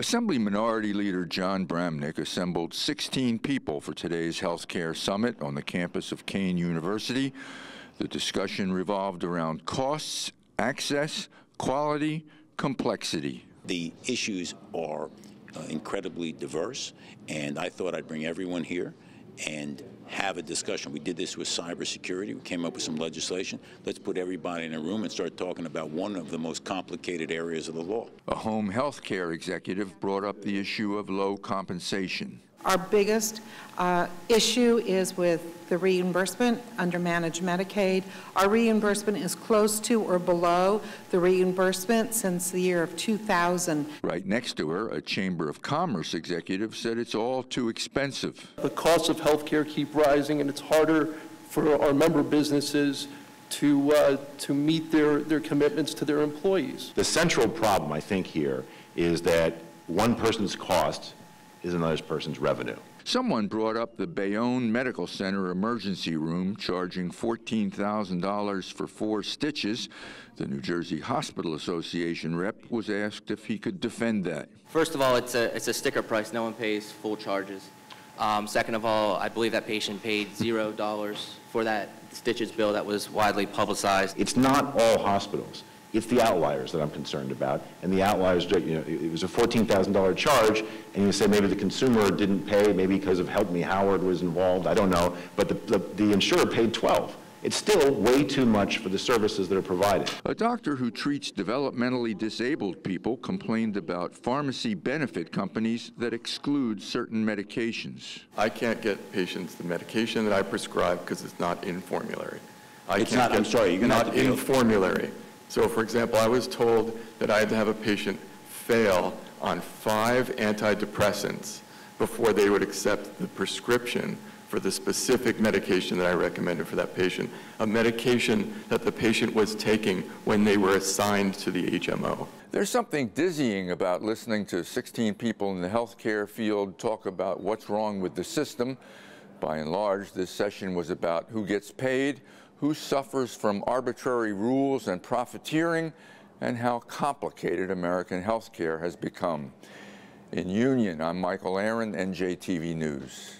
Assembly Minority Leader John Bramnick assembled 16 people for today's healthcare summit on the campus of Kane University. The discussion revolved around costs, access, quality, complexity. The issues are uh, incredibly diverse, and I thought I'd bring everyone here and have a discussion. We did this with cybersecurity. We came up with some legislation. Let's put everybody in a room and start talking about one of the most complicated areas of the law. A home health care executive brought up the issue of low compensation. Our biggest uh, issue is with the reimbursement under managed Medicaid. Our reimbursement is close to or below the reimbursement since the year of 2000. Right next to her, a Chamber of Commerce executive said it's all too expensive. The costs of health care keep rising, and it's harder for our member businesses to, uh, to meet their, their commitments to their employees. The central problem, I think, here is that one person's cost is another person's revenue. Someone brought up the Bayonne Medical Center emergency room charging $14,000 for four stitches. The New Jersey Hospital Association rep was asked if he could defend that. First of all, it's a, it's a sticker price. No one pays full charges. Um, second of all, I believe that patient paid $0 for that stitches bill that was widely publicized. It's not all hospitals. It's the outliers that I'm concerned about. And the outliers, you know, it was a $14,000 charge, and you say maybe the consumer didn't pay, maybe because of Help Me Howard was involved, I don't know, but the, the, the insurer paid 12. It's still way too much for the services that are provided. A doctor who treats developmentally disabled people complained about pharmacy benefit companies that exclude certain medications. I can't get patients the medication that I prescribe because it's not in formulary. I it's not, I'm sorry, you're going to Not in formulary. So for example, I was told that I had to have a patient fail on five antidepressants before they would accept the prescription for the specific medication that I recommended for that patient, a medication that the patient was taking when they were assigned to the HMO. There's something dizzying about listening to 16 people in the healthcare field talk about what's wrong with the system. By and large, this session was about who gets paid, who suffers from arbitrary rules and profiteering, and how complicated American healthcare has become. In Union, I'm Michael Aaron, NJTV News.